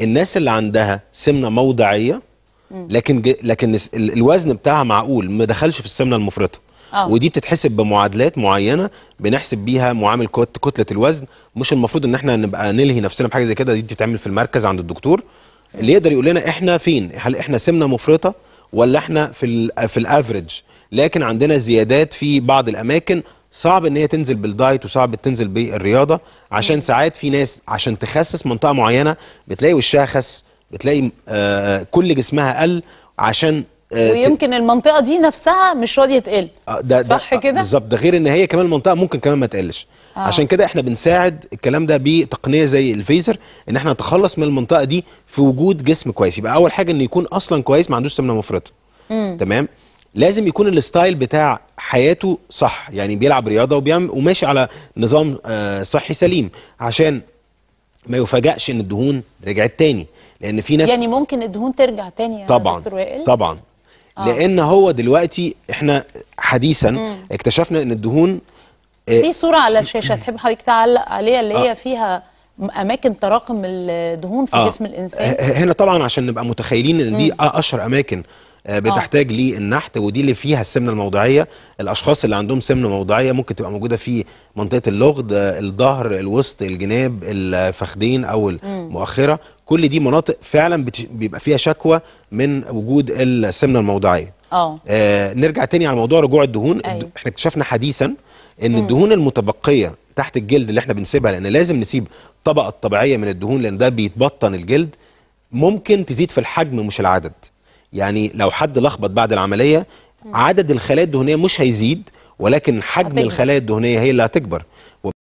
الناس اللي عندها سمنه موضعيه لكن لكن الوزن بتاعها معقول ما دخلش في السمنه المفرطه أوه. ودي بتتحسب بمعادلات معينه بنحسب بيها معامل كتله الوزن مش المفروض ان احنا نبقى نلهي نفسنا بحاجه زي كده دي بتتعمل في المركز عند الدكتور اللي يقدر يقول لنا احنا فين هل احنا سمنه مفرطه ولا احنا في الـ في الافريج لكن عندنا زيادات في بعض الاماكن صعب ان هي تنزل بالدايت وصعب تنزل بالرياضه عشان ساعات في ناس عشان تخسس منطقه معينه بتلاقي وشها خس بتلاقي آه، كل جسمها قل عشان آه، ويمكن المنطقه دي نفسها مش راضيه تقل آه، ده صح كده بالظبط ده غير ان هي كمان المنطقه ممكن كمان ما تقلش آه. عشان كده احنا بنساعد الكلام ده بتقنيه زي الفيزر ان احنا نتخلص من المنطقه دي في وجود جسم كويس يبقى اول حاجه انه يكون اصلا كويس ما عندوش سمنه مفرطه تمام لازم يكون الستايل بتاع حياته صح يعني بيلعب رياضه وبيعمل وماشي على نظام آه، صحي سليم عشان ما يفاجئش ان الدهون رجعت تاني لان في ناس يعني ممكن الدهون ترجع تاني يا طبعا دكتور وائل طبعا آه. لان هو دلوقتي احنا حديثا مم. اكتشفنا ان الدهون آه، في صوره على الشاشه تحب حضرتك تعلق عليها اللي آه. هي فيها اماكن تراكم الدهون في آه. جسم الانسان هنا طبعا عشان نبقى متخيلين ان دي مم. اشهر اماكن آه، آه. بتحتاج للنحت ودي اللي فيها السمنه الموضعيه الاشخاص اللي عندهم سمنه موضعيه ممكن تبقى موجوده في منطقه اللغد آه، الظهر الوسط الجناب الفخدين او المؤخره كل دي مناطق فعلا بيبقى فيها شكوى من وجود السمنه الموضعيه أوه. آه نرجع تاني على موضوع رجوع الدهون أي. أيوه. احنا اكتشفنا حديثا ان مم. الدهون المتبقيه تحت الجلد اللي احنا بنسيبها لان لازم نسيب طبقه طبيعيه من الدهون لان ده بيتبطن الجلد ممكن تزيد في الحجم مش العدد يعني لو حد لخبط بعد العمليه عدد الخلايا الدهنيه مش هيزيد ولكن حجم الخلايا الدهنيه هي اللي هتكبر